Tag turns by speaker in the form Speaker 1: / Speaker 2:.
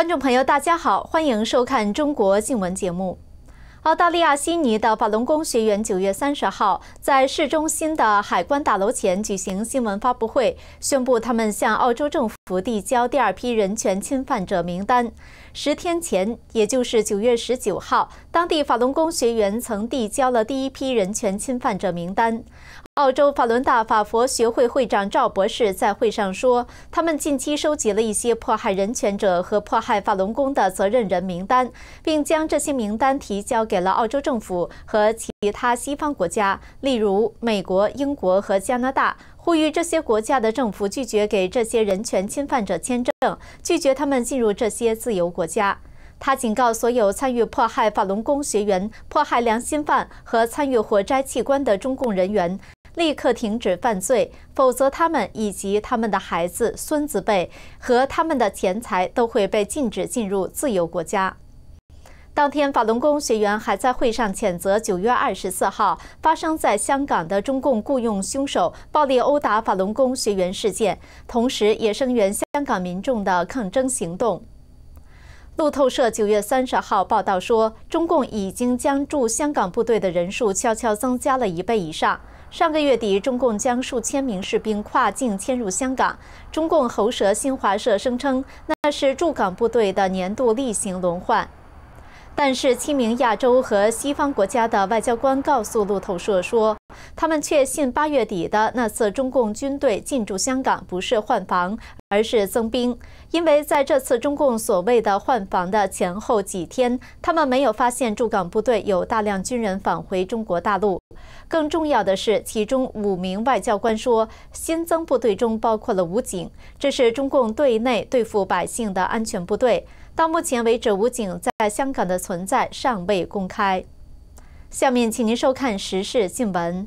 Speaker 1: 观众朋友，大家好，欢迎收看中国新闻节目。澳大利亚悉尼的法轮功学员九月三十号在市中心的海关大楼前举行新闻发布会，宣布他们向澳洲政府递交第二批人权侵犯者名单。十天前，也就是九月十九号，当地法轮功学员曾递交了第一批人权侵犯者名单。澳洲法伦大法佛学会会长赵博士在会上说，他们近期收集了一些迫害人权者和迫害法轮功的责任人名单，并将这些名单提交给了澳洲政府和其他西方国家，例如美国、英国和加拿大，呼吁这些国家的政府拒绝给这些人权侵犯者签证，拒绝他们进入这些自由国家。他警告所有参与迫害法轮功学员、迫害良心犯和参与火灾器官的中共人员。立刻停止犯罪，否则他们以及他们的孩子、孙子辈和他们的钱财都会被禁止进入自由国家。当天，法轮功学员还在会上谴责九月二十四号发生在香港的中共雇佣凶手暴力殴打法轮功学员事件，同时也声援香港民众的抗争行动。路透社九月三十号报道说，中共已经将驻香港部队的人数悄悄增加了一倍以上。上个月底，中共将数千名士兵跨境迁入香港。中共喉舌新华社声称，那是驻港部队的年度例行轮换。但是，七名亚洲和西方国家的外交官告诉路透社说，他们确信八月底的那次中共军队进驻香港不是换防，而是增兵，因为在这次中共所谓的换防的前后几天，他们没有发现驻港部队有大量军人返回中国大陆。更重要的是，其中五名外交官说，新增部队中包括了武警，这是中共对内对付百姓的安全部队。到目前为止，武警在香港的存在尚未公开。下面，请您收看时事新闻。